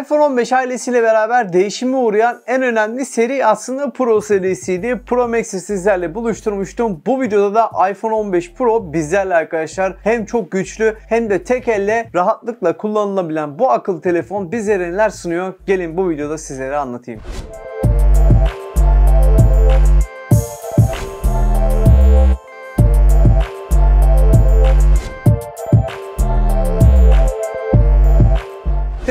iPhone 15 ailesiyle beraber değişimi uğrayan en önemli seri aslında Pro serisiydi. Pro Max'i sizlerle buluşturmuştum. Bu videoda da iPhone 15 Pro bizlerle arkadaşlar hem çok güçlü hem de tek elle rahatlıkla kullanılabilen bu akıllı telefon bize neler sunuyor. Gelin bu videoda sizlere anlatayım.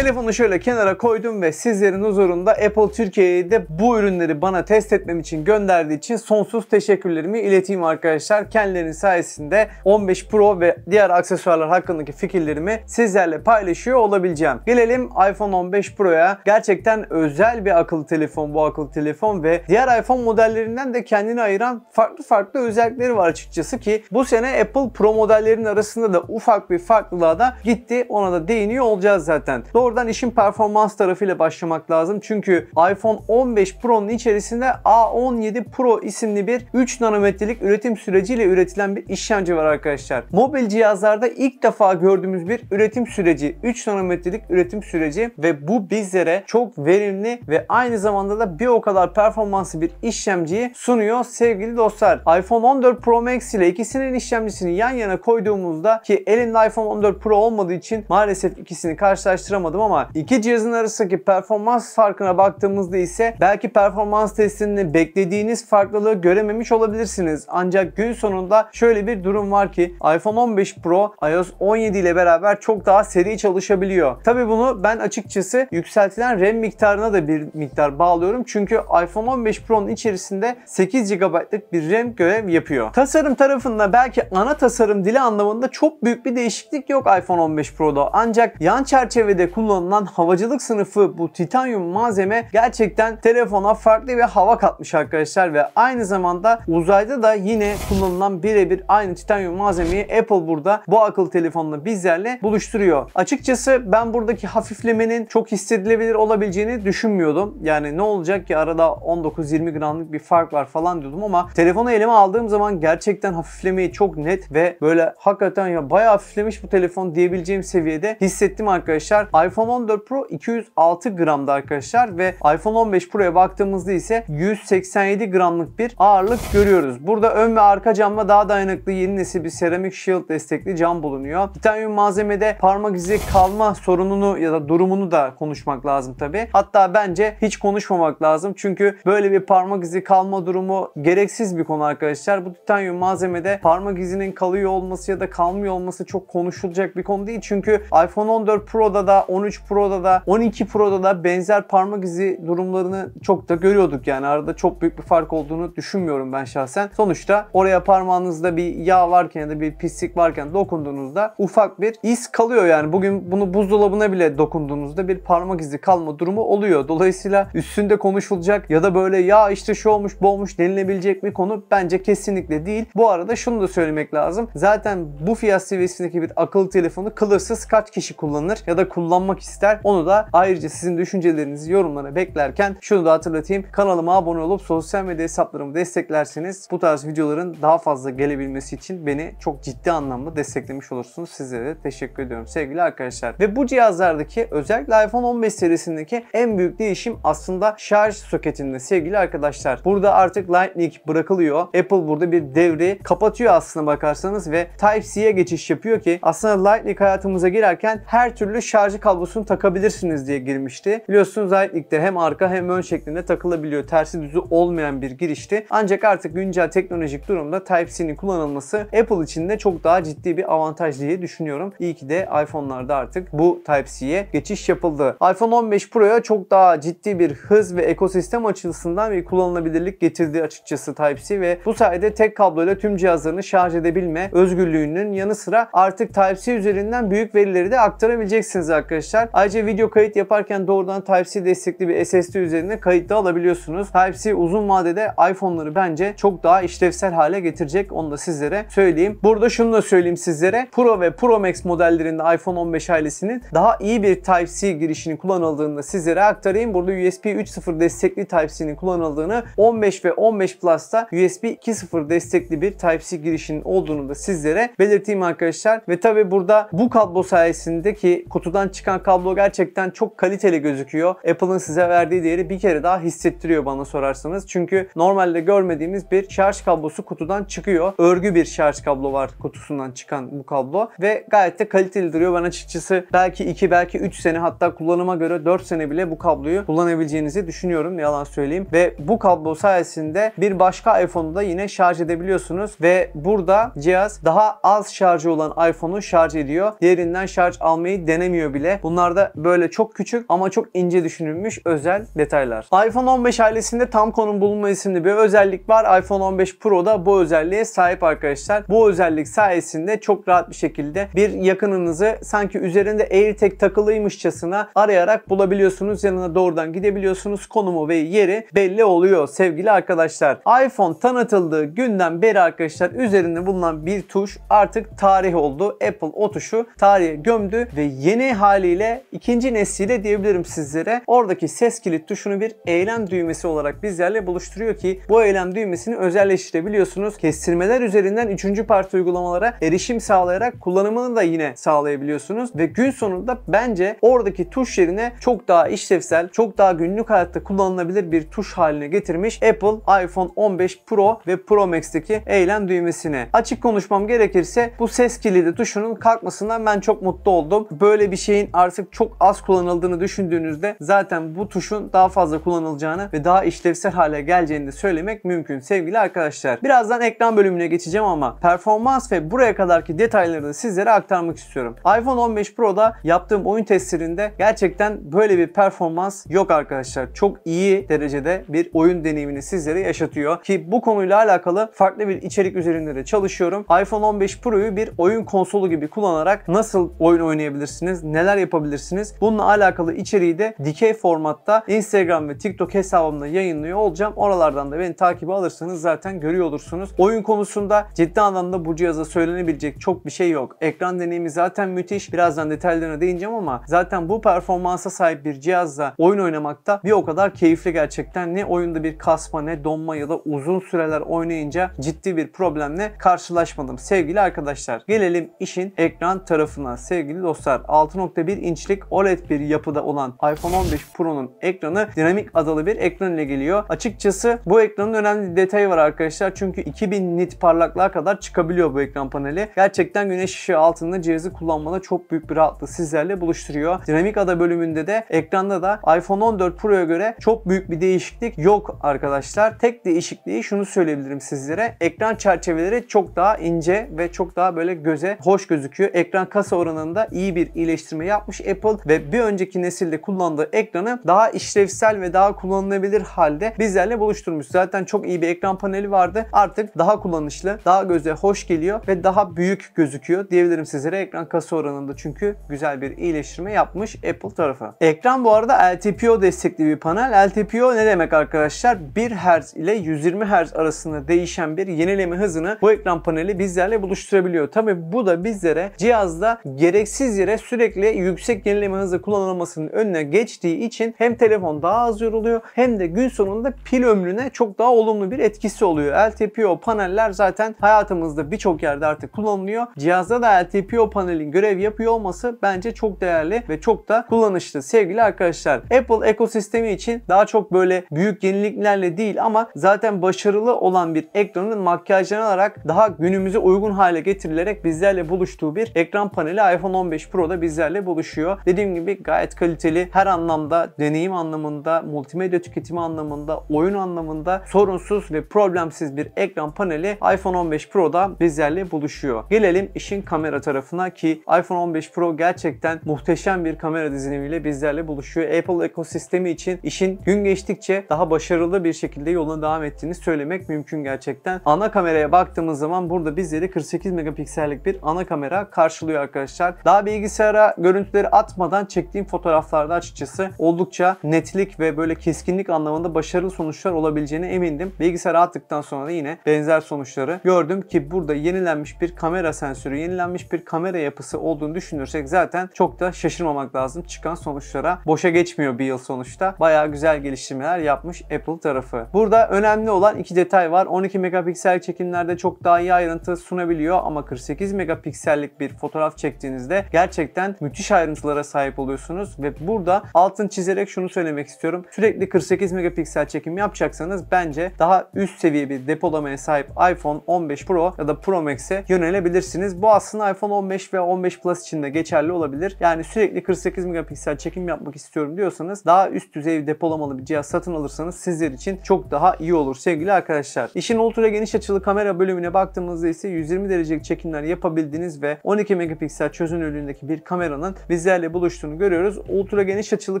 Telefonu şöyle kenara koydum ve sizlerin huzurunda Apple Türkiye'ye de bu ürünleri bana test etmem için gönderdiği için sonsuz teşekkürlerimi ileteyim arkadaşlar. Kendilerinin sayesinde 15 Pro ve diğer aksesuarlar hakkındaki fikirlerimi sizlerle paylaşıyor olabileceğim. Gelelim iPhone 15 Pro'ya. Gerçekten özel bir akıllı telefon bu akıllı telefon ve diğer iPhone modellerinden de kendini ayıran farklı farklı özellikleri var açıkçası ki bu sene Apple Pro modellerinin arasında da ufak bir farklılığa da gitti. Ona da değiniyor olacağız zaten. Doğru Buradan işin performans tarafıyla başlamak lazım. Çünkü iPhone 15 Pro'nun içerisinde A17 Pro isimli bir 3 nanometrelik üretim süreciyle üretilen bir işlemci var arkadaşlar. Mobil cihazlarda ilk defa gördüğümüz bir üretim süreci, 3 nanometrelik üretim süreci ve bu bizlere çok verimli ve aynı zamanda da bir o kadar performanslı bir işlemciyi sunuyor sevgili dostlar. iPhone 14 Pro Max ile ikisinin işlemcisini yan yana koyduğumuzda ki elimde iPhone 14 Pro olmadığı için maalesef ikisini karşılaştıramadım ama iki cihazın arasındaki performans farkına baktığımızda ise belki performans testinde beklediğiniz farklılığı görememiş olabilirsiniz. Ancak gün sonunda şöyle bir durum var ki iPhone 15 Pro iOS 17 ile beraber çok daha seri çalışabiliyor. Tabi bunu ben açıkçası yükseltilen RAM miktarına da bir miktar bağlıyorum. Çünkü iPhone 15 Pro'nun içerisinde 8 GB'lık bir RAM görev yapıyor. Tasarım tarafında belki ana tasarım dili anlamında çok büyük bir değişiklik yok iPhone 15 Pro'da. Ancak yan çerçevede kullanılan kullanılan havacılık sınıfı bu titanyum malzeme gerçekten telefona farklı bir hava katmış arkadaşlar ve aynı zamanda uzayda da yine kullanılan birebir aynı titanyum malzemeyi Apple burada bu akıllı telefonla bizlerle buluşturuyor. Açıkçası ben buradaki hafiflemenin çok hissedilebilir olabileceğini düşünmüyordum. Yani ne olacak ki arada 19-20 gramlık bir fark var falan diyordum ama telefonu elime aldığım zaman gerçekten hafiflemeyi çok net ve böyle hakikaten ya bayağı hafiflemiş bu telefon diyebileceğim seviyede hissettim arkadaşlar. iPhone iPhone 14 Pro 206 gramda arkadaşlar ve iPhone 15 Pro'ya baktığımızda ise 187 gramlık bir ağırlık görüyoruz. Burada ön ve arka camda daha dayanıklı yeni nesil bir seramik Shield destekli cam bulunuyor. Titanyum malzemede parmak izi kalma sorununu ya da durumunu da konuşmak lazım tabi. Hatta bence hiç konuşmamak lazım. Çünkü böyle bir parmak izi kalma durumu gereksiz bir konu arkadaşlar. Bu titanyum malzemede parmak izinin kalıyor olması ya da kalmıyor olması çok konuşulacak bir konu değil. Çünkü iPhone 14 Pro'da da 13 13 Pro'da da 12 Pro'da da benzer parmak izi durumlarını çok da görüyorduk. Yani arada çok büyük bir fark olduğunu düşünmüyorum ben şahsen. Sonuçta oraya parmağınızda bir yağ varken ya da bir pislik varken dokunduğunuzda ufak bir iz kalıyor. Yani bugün bunu buzdolabına bile dokunduğunuzda bir parmak izi kalma durumu oluyor. Dolayısıyla üstünde konuşulacak ya da böyle ya işte şu olmuş bu olmuş denilebilecek bir konu bence kesinlikle değil. Bu arada şunu da söylemek lazım. Zaten bu fiyat seviyesindeki bir akıllı telefonu kılıfsız kaç kişi kullanır ya da kullanmak ister. Onu da ayrıca sizin düşüncelerinizi yorumlara beklerken şunu da hatırlatayım. Kanalıma abone olup sosyal medya hesaplarımı desteklerseniz bu tarz videoların daha fazla gelebilmesi için beni çok ciddi anlamda desteklemiş olursunuz. Size de teşekkür ediyorum sevgili arkadaşlar. Ve bu cihazlardaki özellikle iPhone 15 serisindeki en büyük değişim aslında şarj soketinde sevgili arkadaşlar. Burada artık Lightning bırakılıyor. Apple burada bir devri kapatıyor aslına bakarsanız ve Type-C'ye geçiş yapıyor ki aslında Lightning hayatımıza girerken her türlü şarjı kablosu kablosunu takabilirsiniz diye girmişti. Biliyorsunuz Lig'de hem arka hem ön şeklinde takılabiliyor. Tersi düzü olmayan bir girişti. Ancak artık güncel teknolojik durumda Type-C'nin kullanılması Apple için de çok daha ciddi bir avantaj diye düşünüyorum. İyi ki de iPhone'larda artık bu Type-C'ye geçiş yapıldı. iPhone 15 Pro'ya çok daha ciddi bir hız ve ekosistem açısından bir kullanılabilirlik getirdi açıkçası Type-C ve bu sayede tek kabloyla tüm cihazlarını şarj edebilme özgürlüğünün yanı sıra artık Type-C üzerinden büyük verileri de aktarabileceksiniz arkadaşlar arkadaşlar. Ayrıca video kayıt yaparken doğrudan Type-C destekli bir SSD üzerinde kayıt da alabiliyorsunuz. Type-C uzun vadede iPhone'ları bence çok daha işlevsel hale getirecek. Onu da sizlere söyleyeyim. Burada şunu da söyleyeyim sizlere. Pro ve Pro Max modellerinde iPhone 15 ailesinin daha iyi bir Type-C girişini kullanıldığını sizlere aktarayım. Burada USB 3.0 destekli Type-C'nin kullanıldığını 15 ve 15 Plus'ta USB 2.0 destekli bir Type-C girişinin olduğunu da sizlere belirteyim arkadaşlar. Ve tabi burada bu kablo sayesindeki kutudan çıkan kablo gerçekten çok kaliteli gözüküyor. Apple'ın size verdiği değeri bir kere daha hissettiriyor bana sorarsanız. Çünkü normalde görmediğimiz bir şarj kablosu kutudan çıkıyor. Örgü bir şarj kablo var kutusundan çıkan bu kablo ve gayet de kaliteli duruyor. Ben açıkçası belki 2 belki 3 sene hatta kullanıma göre 4 sene bile bu kabloyu kullanabileceğinizi düşünüyorum. Yalan söyleyeyim. Ve bu kablo sayesinde bir başka iPhone'u da yine şarj edebiliyorsunuz ve burada cihaz daha az şarjı olan iPhone'u şarj ediyor. Diğerinden şarj almayı denemiyor bile. Bunu Bunlar da böyle çok küçük ama çok ince düşünülmüş özel detaylar. iPhone 15 ailesinde tam konum bulunma isimli bir özellik var. iPhone 15 Pro'da bu özelliğe sahip arkadaşlar. Bu özellik sayesinde çok rahat bir şekilde bir yakınınızı sanki üzerinde AirTag takılıymışçasına arayarak bulabiliyorsunuz. Yanına doğrudan gidebiliyorsunuz. Konumu ve yeri belli oluyor sevgili arkadaşlar. iPhone tanıtıldığı günden beri arkadaşlar üzerinde bulunan bir tuş artık tarih oldu. Apple o tuşu tarihe gömdü ve yeni haliyle ile ikinci nesliyle diyebilirim sizlere. Oradaki ses kilit tuşunu bir eylem düğmesi olarak bizlerle buluşturuyor ki bu eylem düğmesini özelleştirebiliyorsunuz. Kestirmeler üzerinden üçüncü parti uygulamalara erişim sağlayarak kullanımını da yine sağlayabiliyorsunuz ve gün sonunda bence oradaki tuş yerine çok daha işlevsel, çok daha günlük hayatta kullanılabilir bir tuş haline getirmiş Apple iPhone 15 Pro ve Pro Max'teki eylem düğmesini. Açık konuşmam gerekirse bu ses kilidi tuşunun kalkmasından ben çok mutlu oldum. Böyle bir şeyin artık maalesef çok az kullanıldığını düşündüğünüzde zaten bu tuşun daha fazla kullanılacağını ve daha işlevsel hale geleceğini de söylemek mümkün sevgili arkadaşlar. Birazdan ekran bölümüne geçeceğim ama performans ve buraya kadarki detaylarını sizlere aktarmak istiyorum. iPhone 15 Pro'da yaptığım oyun testlerinde gerçekten böyle bir performans yok arkadaşlar. Çok iyi derecede bir oyun deneyimini sizlere yaşatıyor ki bu konuyla alakalı farklı bir içerik üzerinde de çalışıyorum. iPhone 15 Pro'yu bir oyun konsolu gibi kullanarak nasıl oyun oynayabilirsiniz, neler yapabilirsiniz bulabilirsiniz. Bununla alakalı içeriği de dikey formatta Instagram ve TikTok hesabımda yayınlıyor olacağım. Oralardan da beni takibe alırsanız zaten görüyor olursunuz. Oyun konusunda ciddi anlamda bu cihaza söylenebilecek çok bir şey yok. Ekran deneyimi zaten müthiş. Birazdan detaylarına değineceğim ama zaten bu performansa sahip bir cihazla oyun oynamakta bir o kadar keyifli gerçekten. Ne oyunda bir kasma ne donma ya da uzun süreler oynayınca ciddi bir problemle karşılaşmadım sevgili arkadaşlar. Gelelim işin ekran tarafına sevgili dostlar. 6.1 inç inçlik OLED bir yapıda olan iPhone 15 Pro'nun ekranı dinamik adalı bir ekran ile geliyor. Açıkçası bu ekranın önemli bir detayı var arkadaşlar. Çünkü 2000 nit parlaklığa kadar çıkabiliyor bu ekran paneli. Gerçekten güneş ışığı altında cihazı kullanmada çok büyük bir rahatlık sizlerle buluşturuyor. Dinamik ada bölümünde de ekranda da iPhone 14 Pro'ya göre çok büyük bir değişiklik yok arkadaşlar. Tek değişikliği şunu söyleyebilirim sizlere. Ekran çerçeveleri çok daha ince ve çok daha böyle göze hoş gözüküyor. Ekran kasa oranında iyi bir iyileştirme yapmış yapmış Apple ve bir önceki nesilde kullandığı ekranı daha işlevsel ve daha kullanılabilir halde bizlerle buluşturmuş. Zaten çok iyi bir ekran paneli vardı. Artık daha kullanışlı, daha göze hoş geliyor ve daha büyük gözüküyor diyebilirim sizlere. Ekran kasa oranında çünkü güzel bir iyileştirme yapmış Apple tarafı. Ekran bu arada LTPO destekli bir panel. LTPO ne demek arkadaşlar? 1 Hz ile 120 Hz arasında değişen bir yenileme hızını bu ekran paneli bizlerle buluşturabiliyor. Tabi bu da bizlere cihazda gereksiz yere sürekli yüksek yüksek yenileme hızı kullanılmasının önüne geçtiği için hem telefon daha az yoruluyor hem de gün sonunda pil ömrüne çok daha olumlu bir etkisi oluyor. LTPO paneller zaten hayatımızda birçok yerde artık kullanılıyor. Cihazda da LTPO panelin görev yapıyor olması bence çok değerli ve çok da kullanışlı sevgili arkadaşlar. Apple ekosistemi için daha çok böyle büyük yeniliklerle değil ama zaten başarılı olan bir ekranın makyajlanarak daha günümüze uygun hale getirilerek bizlerle buluştuğu bir ekran paneli iPhone 15 Pro'da bizlerle buluşuyor taşıyor. Dediğim gibi gayet kaliteli her anlamda deneyim anlamında, multimedya tüketimi anlamında, oyun anlamında sorunsuz ve problemsiz bir ekran paneli iPhone 15 Pro'da bizlerle buluşuyor. Gelelim işin kamera tarafına ki iPhone 15 Pro gerçekten muhteşem bir kamera dizilimiyle bizlerle buluşuyor. Apple ekosistemi için işin gün geçtikçe daha başarılı bir şekilde yoluna devam ettiğini söylemek mümkün gerçekten. Ana kameraya baktığımız zaman burada bizleri 48 megapiksellik bir ana kamera karşılıyor arkadaşlar. Daha bilgisayara görüntüleri filtreleri atmadan çektiğim fotoğraflarda açıkçası oldukça netlik ve böyle keskinlik anlamında başarılı sonuçlar olabileceğine emindim. Bilgisayara attıktan sonra da yine benzer sonuçları gördüm ki burada yenilenmiş bir kamera sensörü, yenilenmiş bir kamera yapısı olduğunu düşünürsek zaten çok da şaşırmamak lazım. Çıkan sonuçlara boşa geçmiyor bir yıl sonuçta. Bayağı güzel geliştirmeler yapmış Apple tarafı. Burada önemli olan iki detay var. 12 megapiksel çekimlerde çok daha iyi ayrıntı sunabiliyor ama 48 megapiksellik bir fotoğraf çektiğinizde gerçekten müthiş ayrıntı ayrıntılara sahip oluyorsunuz ve burada altın çizerek şunu söylemek istiyorum. Sürekli 48 megapiksel çekim yapacaksanız bence daha üst seviye bir depolamaya sahip iPhone 15 Pro ya da Pro Max'e yönelebilirsiniz. Bu aslında iPhone 15 ve 15 Plus için de geçerli olabilir. Yani sürekli 48 megapiksel çekim yapmak istiyorum diyorsanız daha üst düzey depolamalı bir cihaz satın alırsanız sizler için çok daha iyi olur sevgili arkadaşlar. İşin ultra geniş açılı kamera bölümüne baktığımızda ise 120 derecelik çekimler yapabildiğiniz ve 12 megapiksel çözünürlüğündeki bir kameranın bizi bizlerle buluştuğunu görüyoruz. Ultra geniş açılı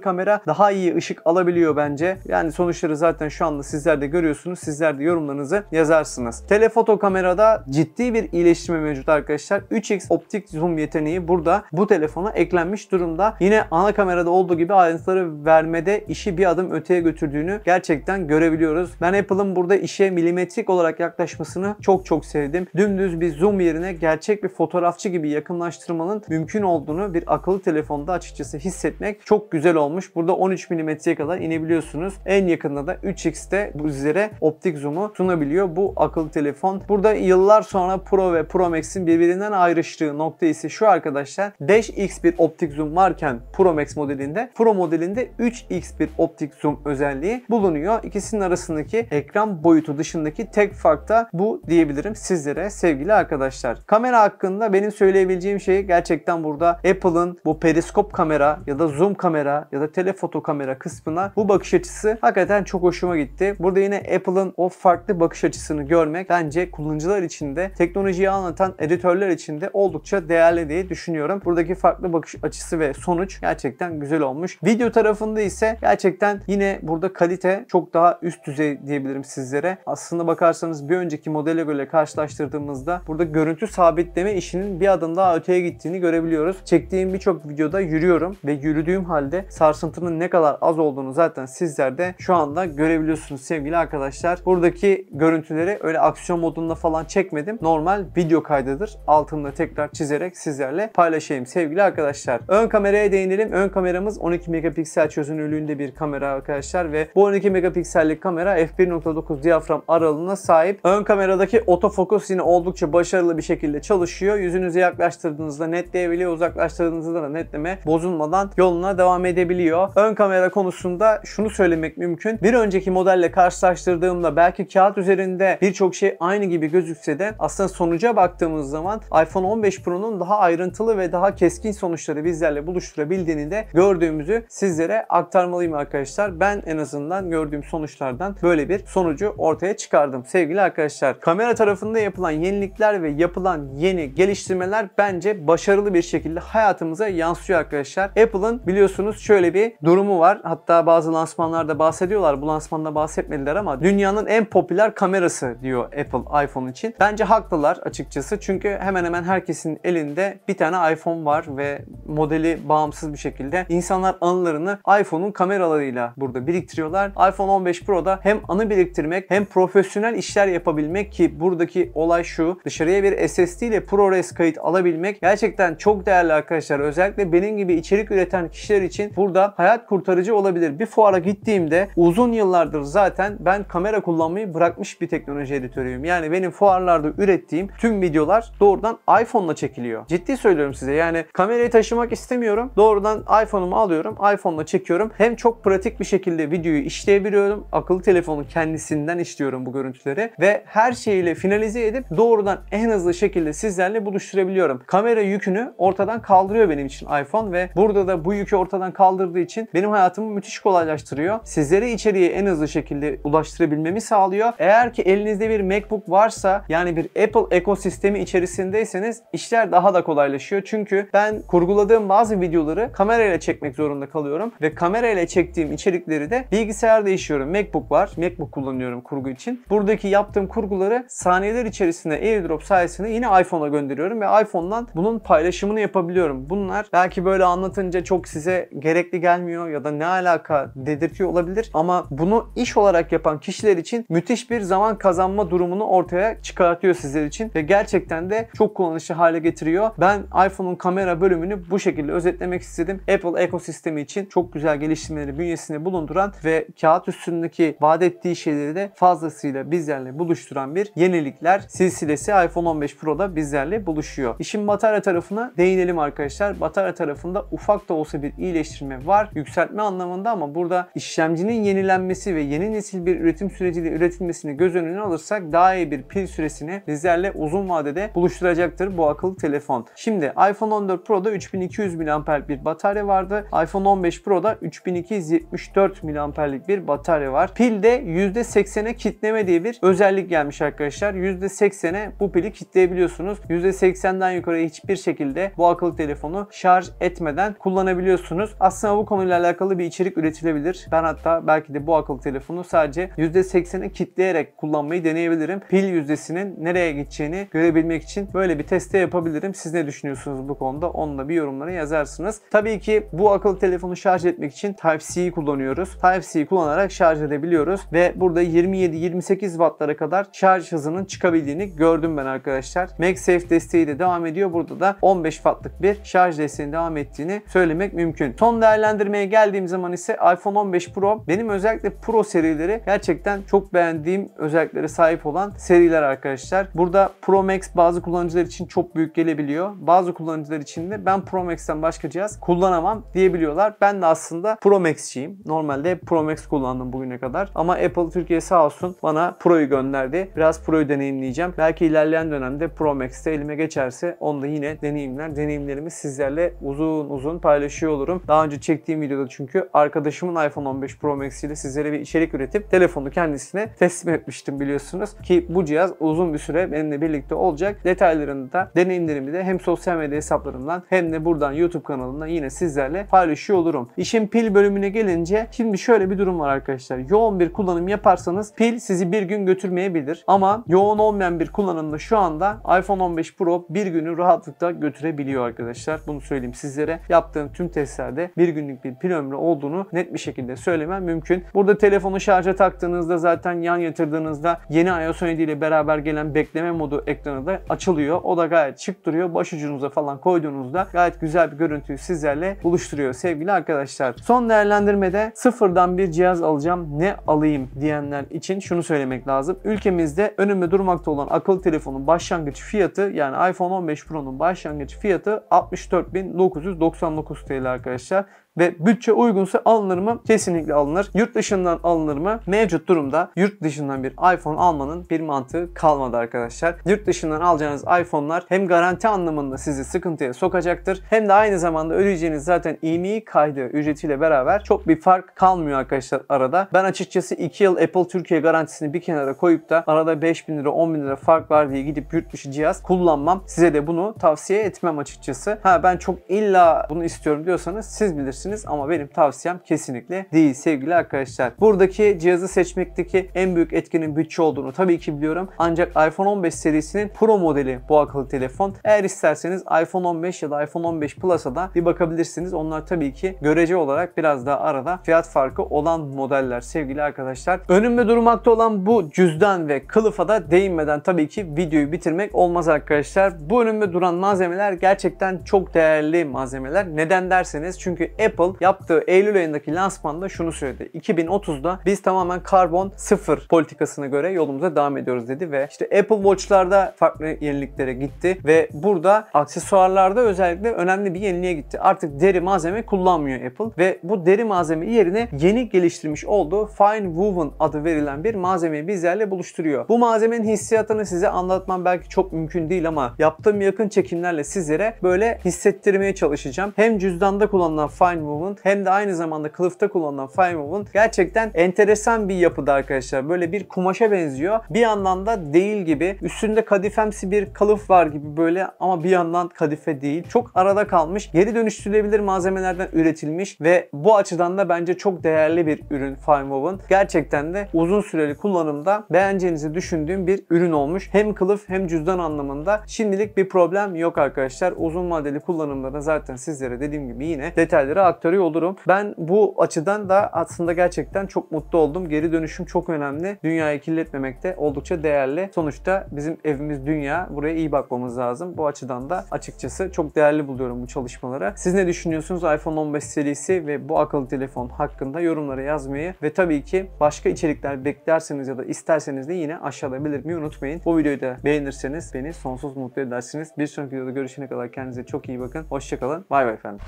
kamera daha iyi ışık alabiliyor bence. Yani sonuçları zaten şu anda sizler de görüyorsunuz. Sizler de yorumlarınızı yazarsınız. Telefoto kamerada ciddi bir iyileştirme mevcut arkadaşlar. 3x optik zoom yeteneği burada bu telefona eklenmiş durumda. Yine ana kamerada olduğu gibi ayrıntıları vermede işi bir adım öteye götürdüğünü gerçekten görebiliyoruz. Ben Apple'ın burada işe milimetrik olarak yaklaşmasını çok çok sevdim. Dümdüz bir zoom yerine gerçek bir fotoğrafçı gibi yakınlaştırmanın mümkün olduğunu bir akıllı telefon telefonda açıkçası hissetmek çok güzel olmuş. Burada 13 mm'ye kadar inebiliyorsunuz. En yakında da 3x'te bu sizlere optik zoom'u sunabiliyor bu akıllı telefon. Burada yıllar sonra Pro ve Pro Max'in birbirinden ayrıştığı nokta ise şu arkadaşlar. 5x bir optik zoom varken Pro Max modelinde, Pro modelinde 3x bir optik zoom özelliği bulunuyor. İkisinin arasındaki ekran boyutu dışındaki tek fark da bu diyebilirim sizlere sevgili arkadaşlar. Kamera hakkında benim söyleyebileceğim şey gerçekten burada Apple'ın bu periskop kamera ya da zoom kamera ya da telefoto kamera kısmına bu bakış açısı hakikaten çok hoşuma gitti. Burada yine Apple'ın o farklı bakış açısını görmek bence kullanıcılar için de teknolojiyi anlatan editörler için de oldukça değerli diye düşünüyorum. Buradaki farklı bakış açısı ve sonuç gerçekten güzel olmuş. Video tarafında ise gerçekten yine burada kalite çok daha üst düzey diyebilirim sizlere. Aslında bakarsanız bir önceki modele göre karşılaştırdığımızda burada görüntü sabitleme işinin bir adım daha öteye gittiğini görebiliyoruz. Çektiğim birçok sonraki videoda yürüyorum ve yürüdüğüm halde sarsıntının ne kadar az olduğunu zaten sizler de şu anda görebiliyorsunuz sevgili arkadaşlar. Buradaki görüntüleri öyle aksiyon modunda falan çekmedim. Normal video kaydıdır. Altında tekrar çizerek sizlerle paylaşayım sevgili arkadaşlar. Ön kameraya değinelim. Ön kameramız 12 megapiksel çözünürlüğünde bir kamera arkadaşlar ve bu 12 megapiksellik kamera f1.9 diyafram aralığına sahip. Ön kameradaki otofokus yine oldukça başarılı bir şekilde çalışıyor. Yüzünüzü yaklaştırdığınızda netleyebiliyor, uzaklaştırdığınızda da kameranın netleme bozulmadan yoluna devam edebiliyor. Ön kamera konusunda şunu söylemek mümkün. Bir önceki modelle karşılaştırdığımda belki kağıt üzerinde birçok şey aynı gibi gözükse de aslında sonuca baktığımız zaman iPhone 15 Pro'nun daha ayrıntılı ve daha keskin sonuçları bizlerle buluşturabildiğini de gördüğümüzü sizlere aktarmalıyım arkadaşlar. Ben en azından gördüğüm sonuçlardan böyle bir sonucu ortaya çıkardım sevgili arkadaşlar. Kamera tarafında yapılan yenilikler ve yapılan yeni geliştirmeler bence başarılı bir şekilde hayatımıza yansıtıyor yansıyor arkadaşlar. Apple'ın biliyorsunuz şöyle bir durumu var. Hatta bazı lansmanlarda bahsediyorlar. Bu lansmanda bahsetmediler ama dünyanın en popüler kamerası diyor Apple iPhone için. Bence haklılar açıkçası. Çünkü hemen hemen herkesin elinde bir tane iPhone var ve modeli bağımsız bir şekilde insanlar anılarını iPhone'un kameralarıyla burada biriktiriyorlar. iPhone 15 Pro'da hem anı biriktirmek hem profesyonel işler yapabilmek ki buradaki olay şu dışarıya bir SSD ile ProRes kayıt alabilmek gerçekten çok değerli arkadaşlar. Özellikle benim gibi içerik üreten kişiler için burada hayat kurtarıcı olabilir. Bir fuara gittiğimde uzun yıllardır zaten ben kamera kullanmayı bırakmış bir teknoloji editörüyüm. Yani benim fuarlarda ürettiğim tüm videolar doğrudan iPhone'la çekiliyor. Ciddi söylüyorum size yani kamerayı taşı taşımak istemiyorum. Doğrudan iPhone'umu alıyorum. iPhone'la çekiyorum. Hem çok pratik bir şekilde videoyu işleyebiliyorum. Akıllı telefonun kendisinden işliyorum bu görüntüleri. Ve her şeyiyle finalize edip doğrudan en hızlı şekilde sizlerle buluşturabiliyorum. Kamera yükünü ortadan kaldırıyor benim için iPhone ve burada da bu yükü ortadan kaldırdığı için benim hayatımı müthiş kolaylaştırıyor. Sizleri içeriye en hızlı şekilde ulaştırabilmemi sağlıyor. Eğer ki elinizde bir MacBook varsa yani bir Apple ekosistemi içerisindeyseniz işler daha da kolaylaşıyor. Çünkü ben kurguladığım uyguladığım bazı videoları kamerayla çekmek zorunda kalıyorum ve kamerayla çektiğim içerikleri de bilgisayarda işliyorum MacBook var. MacBook kullanıyorum kurgu için. Buradaki yaptığım kurguları saniyeler içerisinde AirDrop sayesinde yine iPhone'a gönderiyorum ve iPhone'dan bunun paylaşımını yapabiliyorum. Bunlar belki böyle anlatınca çok size gerekli gelmiyor ya da ne alaka dedirtiyor olabilir ama bunu iş olarak yapan kişiler için müthiş bir zaman kazanma durumunu ortaya çıkartıyor sizler için ve gerçekten de çok kullanışlı hale getiriyor. Ben iPhone'un kamera bölümünü bu bu şekilde özetlemek istedim. Apple ekosistemi için çok güzel geliştirmeleri bünyesinde bulunduran ve kağıt üstündeki vaat ettiği şeyleri de fazlasıyla bizlerle buluşturan bir yenilikler silsilesi iPhone 15 Pro'da bizlerle buluşuyor. İşin batarya tarafına değinelim arkadaşlar. Batarya tarafında ufak da olsa bir iyileştirme var. Yükseltme anlamında ama burada işlemcinin yenilenmesi ve yeni nesil bir üretim süreciyle üretilmesini göz önüne alırsak daha iyi bir pil süresini bizlerle uzun vadede buluşturacaktır bu akıllı telefon. Şimdi iPhone 14 Pro'da 3000 3200 mAh bir batarya vardı. iPhone 15 Pro'da 3274 mAh'lik bir batarya var. Pilde %80'e kitleme diye bir özellik gelmiş arkadaşlar. %80'e bu pili kitleyebiliyorsunuz. %80'den yukarı hiçbir şekilde bu akıllı telefonu şarj etmeden kullanabiliyorsunuz. Aslında bu konuyla alakalı bir içerik üretilebilir. Ben hatta belki de bu akıllı telefonu sadece %80'e kitleyerek kullanmayı deneyebilirim. Pil yüzdesinin nereye gideceğini görebilmek için böyle bir teste yapabilirim. Siz ne düşünüyorsunuz bu konuda? Onunla bir yorum yorumlara yazarsınız. Tabii ki bu akıllı telefonu şarj etmek için Type-C'yi kullanıyoruz. Type-C'yi kullanarak şarj edebiliyoruz ve burada 27-28 wattlara kadar şarj hızının çıkabildiğini gördüm ben arkadaşlar. MagSafe desteği de devam ediyor. Burada da 15 wattlık bir şarj desteğinin devam ettiğini söylemek mümkün. Son değerlendirmeye geldiğim zaman ise iPhone 15 Pro benim özellikle Pro serileri gerçekten çok beğendiğim özelliklere sahip olan seriler arkadaşlar. Burada Pro Max bazı kullanıcılar için çok büyük gelebiliyor. Bazı kullanıcılar için de ben Pro Pro Max'ten başka cihaz kullanamam diyebiliyorlar. Ben de aslında Pro Max'çiyim. Normalde Pro Max kullandım bugüne kadar. Ama Apple Türkiye sağ olsun bana Pro'yu gönderdi. Biraz Pro'yu deneyimleyeceğim. Belki ilerleyen dönemde Pro Max'te elime geçerse onu da yine deneyimler. Deneyimlerimi sizlerle uzun uzun paylaşıyor olurum. Daha önce çektiğim videoda çünkü arkadaşımın iPhone 15 Pro Max ile sizlere bir içerik üretip telefonu kendisine teslim etmiştim biliyorsunuz. Ki bu cihaz uzun bir süre benimle birlikte olacak. Detaylarını da deneyimlerimi de hem sosyal medya hesaplarımdan hem de bu buradan YouTube kanalında yine sizlerle paylaşıyor olurum. İşin pil bölümüne gelince şimdi şöyle bir durum var arkadaşlar. Yoğun bir kullanım yaparsanız pil sizi bir gün götürmeyebilir. Ama yoğun olmayan bir kullanımda şu anda iPhone 15 Pro bir günü rahatlıkla götürebiliyor arkadaşlar. Bunu söyleyeyim sizlere. Yaptığım tüm testlerde bir günlük bir pil ömrü olduğunu net bir şekilde söylemem mümkün. Burada telefonu şarja taktığınızda zaten yan yatırdığınızda yeni iOS 17 ile beraber gelen bekleme modu ekranı da açılıyor. O da gayet çık duruyor. Başucunuza falan koyduğunuzda gayet gayet güzel bir görüntüyü sizlerle buluşturuyor sevgili arkadaşlar. Son değerlendirmede sıfırdan bir cihaz alacağım ne alayım diyenler için şunu söylemek lazım. Ülkemizde önümde durmakta olan akıllı telefonun başlangıç fiyatı yani iPhone 15 Pro'nun başlangıç fiyatı 64.999 TL arkadaşlar ve bütçe uygunsa alınır mı? Kesinlikle alınır. Yurt dışından alınır mı? Mevcut durumda yurt dışından bir iPhone almanın bir mantığı kalmadı arkadaşlar. Yurt dışından alacağınız iPhone'lar hem garanti anlamında sizi sıkıntıya sokacaktır hem de aynı zamanda ödeyeceğiniz zaten IMEI e kaydı ücretiyle beraber çok bir fark kalmıyor arkadaşlar arada. Ben açıkçası 2 yıl Apple Türkiye garantisini bir kenara koyup da arada 5000 lira 10 bin lira fark var diye gidip yurt dışı cihaz kullanmam. Size de bunu tavsiye etmem açıkçası. Ha ben çok illa bunu istiyorum diyorsanız siz bilirsiniz yapabilirsiniz ama benim tavsiyem kesinlikle değil sevgili arkadaşlar. Buradaki cihazı seçmekteki en büyük etkinin bütçe olduğunu tabii ki biliyorum. Ancak iPhone 15 serisinin Pro modeli bu akıllı telefon. Eğer isterseniz iPhone 15 ya da iPhone 15 Plus'a da bir bakabilirsiniz. Onlar tabii ki görece olarak biraz daha arada fiyat farkı olan modeller sevgili arkadaşlar. Önümde durmakta olan bu cüzdan ve kılıfa da değinmeden tabii ki videoyu bitirmek olmaz arkadaşlar. Bu önümde duran malzemeler gerçekten çok değerli malzemeler. Neden derseniz çünkü Apple Apple yaptığı Eylül ayındaki lansmanda şunu söyledi. 2030'da biz tamamen karbon sıfır politikasına göre yolumuza devam ediyoruz dedi ve işte Apple Watch'larda farklı yeniliklere gitti ve burada aksesuarlarda özellikle önemli bir yeniliğe gitti. Artık deri malzeme kullanmıyor Apple ve bu deri malzeme yerine yeni geliştirmiş olduğu Fine Woven adı verilen bir malzemeyi bizlerle buluşturuyor. Bu malzemenin hissiyatını size anlatmam belki çok mümkün değil ama yaptığım yakın çekimlerle sizlere böyle hissettirmeye çalışacağım. Hem cüzdanda kullanılan Fine Movement hem de aynı zamanda kılıfta kullanılan Fire Movement gerçekten enteresan bir yapıda arkadaşlar. Böyle bir kumaşa benziyor. Bir yandan da değil gibi. Üstünde kadifemsi bir kılıf var gibi böyle ama bir yandan kadife değil. Çok arada kalmış. Geri dönüştürülebilir malzemelerden üretilmiş ve bu açıdan da bence çok değerli bir ürün Fire Movement. Gerçekten de uzun süreli kullanımda beğeneceğinizi düşündüğüm bir ürün olmuş. Hem kılıf hem cüzdan anlamında. Şimdilik bir problem yok arkadaşlar. Uzun vadeli kullanımlarda zaten sizlere dediğim gibi yine detayları aktaracağım aktörü olurum. Ben bu açıdan da aslında gerçekten çok mutlu oldum. Geri dönüşüm çok önemli. Dünyayı kirletmemekte de oldukça değerli. Sonuçta bizim evimiz dünya. Buraya iyi bakmamız lazım. Bu açıdan da açıkçası çok değerli buluyorum bu çalışmalara. Siz ne düşünüyorsunuz iPhone 15 serisi ve bu akıllı telefon hakkında yorumlara yazmayı ve tabii ki başka içerikler beklerseniz ya da isterseniz de yine aşağıda belirtmeyi unutmayın. Bu videoyu da beğenirseniz beni sonsuz mutlu edersiniz. Bir sonraki videoda görüşene kadar kendinize çok iyi bakın. Hoşçakalın. Bay bay efendim.